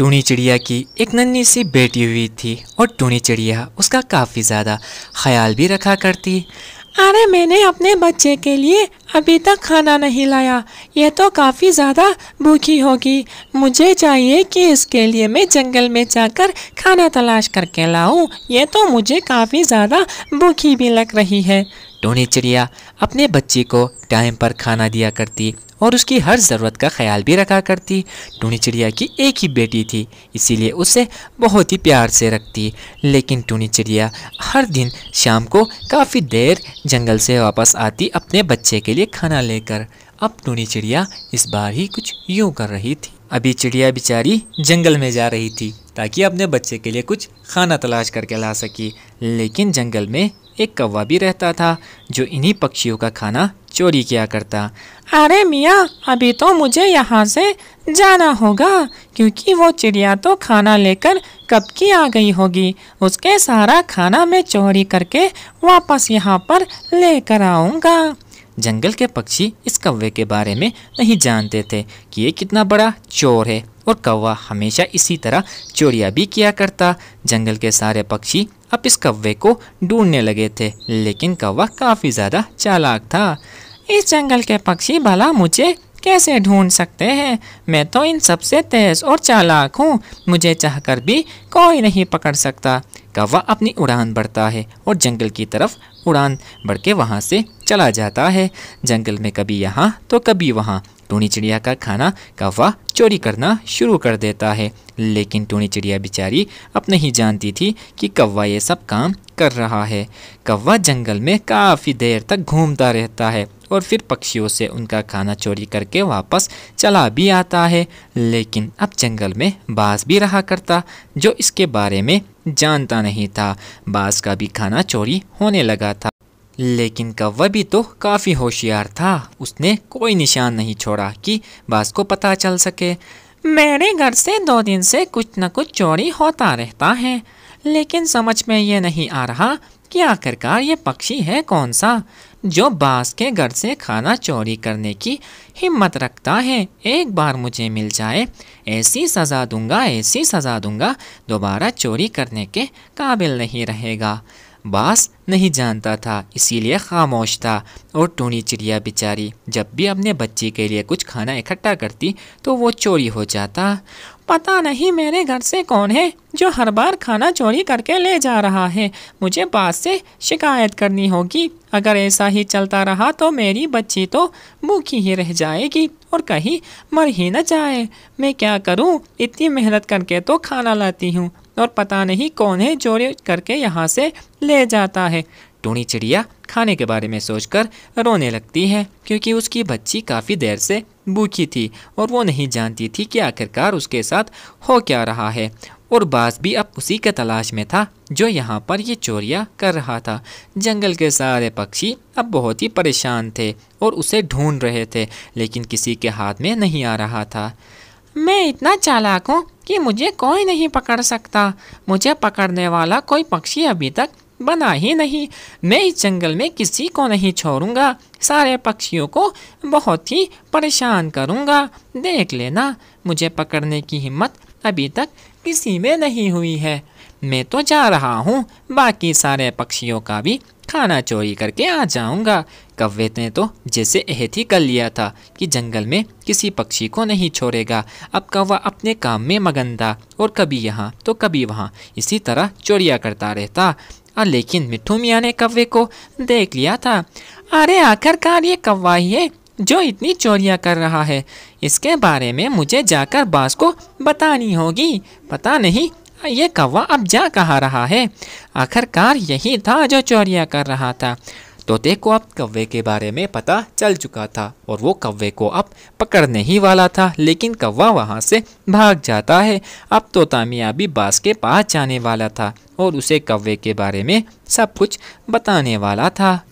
टूनी चिड़िया की एक नन्ही सी बेटी हुई थी और टूनी चिड़िया उसका काफ़ी ज़्यादा ख्याल भी रखा करती अरे मैंने अपने बच्चे के लिए अभी तक खाना नहीं लाया यह तो काफ़ी ज़्यादा भूखी होगी मुझे चाहिए कि इसके लिए मैं जंगल में जाकर खाना तलाश करके लाऊं। यह तो मुझे काफ़ी ज़्यादा भूखी भी लग रही है टोनी चिड़िया अपने बच्चे को टाइम पर खाना दिया करती और उसकी हर ज़रूरत का ख्याल भी रखा करती टूनी चिड़िया की एक ही बेटी थी इसीलिए उसे बहुत ही प्यार से रखती लेकिन टूनी चिड़िया हर दिन शाम को काफ़ी देर जंगल से वापस आती अपने बच्चे के लिए खाना लेकर अब टूनी चिड़िया इस बार ही कुछ यूँ कर रही थी अभी चिड़िया बेचारी जंगल में जा रही थी ताकि अपने बच्चे के लिए कुछ खाना तलाश करके ला सकी लेकिन जंगल में एक कौवा भी रहता था जो इन्हीं पक्षियों का खाना चोरी किया करता अरे मियाँ अभी तो मुझे यहाँ से जाना होगा क्योंकि वो चिड़िया तो खाना लेकर कब की आ गई होगी उसके सारा खाना मैं चोरी करके वापस यहाँ पर लेकर आऊँगा जंगल के पक्षी इस कौवे के बारे में नहीं जानते थे कि ये कितना बड़ा चोर है और कौवा हमेशा इसी तरह चोरियाँ भी किया करता जंगल के सारे पक्षी अब इस कौवे को ढूंढने लगे थे लेकिन कौवा काफ़ी ज़्यादा चालाक था इस जंगल के पक्षी भला मुझे कैसे ढूंढ सकते हैं मैं तो इन सबसे तेज़ और चालाक हूँ मुझे चाहकर भी कोई नहीं पकड़ सकता कौवा अपनी उड़ान बढ़ता है और जंगल की तरफ उड़ान बढ़ के वहाँ से चला जाता है जंगल में कभी यहाँ तो कभी वहाँ टूनी चिड़िया का खाना कौवा चोरी करना शुरू कर देता है लेकिन टूनी चिड़िया बेचारी अब नहीं जानती थी कि कौवा ये सब काम कर रहा है कौवा जंगल में काफ़ी देर तक घूमता रहता है और फिर पक्षियों से उनका खाना चोरी करके वापस चला भी आता है लेकिन अब जंगल में बाज भी रहा करता जो इसके बारे में जानता नहीं था बास का भी खाना चोरी होने लगा था लेकिन कौवा भी तो काफ़ी होशियार था उसने कोई निशान नहीं छोड़ा कि बास को पता चल सके मेरे घर से दो दिन से कुछ न कुछ चोरी होता रहता है लेकिन समझ में ये नहीं आ रहा कि आखिरकार ये पक्षी है कौन सा जो बास के घर से खाना चोरी करने की हिम्मत रखता है एक बार मुझे मिल जाए ऐसी सज़ा दूंगा ऐसी सज़ा दूंगा दोबारा चोरी करने के काबिल नहीं रहेगा बास नहीं जानता था इसीलिए खामोश था और टूनी चिड़िया बेचारी जब भी अपने बच्चे के लिए कुछ खाना इकट्ठा करती तो वो चोरी हो जाता पता नहीं मेरे घर से कौन है जो हर बार खाना चोरी करके ले जा रहा है मुझे बात से शिकायत करनी होगी अगर ऐसा ही चलता रहा तो मेरी बच्ची तो भूखी ही रह जाएगी और कहीं मर ही न जाए मैं क्या करूं? इतनी मेहनत करके तो खाना लाती हूं और पता नहीं कौन है चोरी करके यहाँ से ले जाता है टूणी चिड़िया खाने के बारे में सोचकर रोने लगती है क्योंकि उसकी बच्ची काफ़ी देर से भूखी थी और वो नहीं जानती थी कि आखिरकार उसके साथ हो क्या रहा है और बास भी अब उसी के तलाश में था जो यहाँ पर ये चोरियाँ कर रहा था जंगल के सारे पक्षी अब बहुत ही परेशान थे और उसे ढूंढ रहे थे लेकिन किसी के हाथ में नहीं आ रहा था मैं इतना चालाक हूँ कि मुझे कोई नहीं पकड़ सकता मुझे पकड़ने वाला कोई पक्षी अभी तक बना ही नहीं मैं इस जंगल में किसी को नहीं छोड़ूंगा सारे पक्षियों को बहुत ही परेशान करूंगा देख लेना मुझे पकड़ने की हिम्मत अभी तक किसी में नहीं हुई है मैं तो जा रहा हूँ बाकी सारे पक्षियों का भी खाना चोरी करके आ जाऊँगा कव्वे ने तो जैसे एहत ही कर लिया था कि जंगल में किसी पक्षी को नहीं छोड़ेगा अब कौवा अपने काम में मगन था और कभी यहाँ तो कभी वहाँ इसी तरह चोरिया करता रहता और हाँ, लेकिन मिठू मियाँ ने कौवे को देख लिया था अरे आखिरकार ये कौवा ही है जो इतनी चोरियाँ कर रहा है इसके बारे में मुझे जाकर बास को बतानी होगी पता नहीं ये कौवा अब जा कहाँ रहा है आखिरकार यही था जो चोरियाँ कर रहा था तोते को अब कौवे के बारे में पता चल चुका था और वो कौवे को अब पकड़ने ही वाला था लेकिन कौवा वहाँ से भाग जाता है अब तोता मियाँ भी बाँस के पास जाने वाला था और उसे कौवे के बारे में सब कुछ बताने वाला था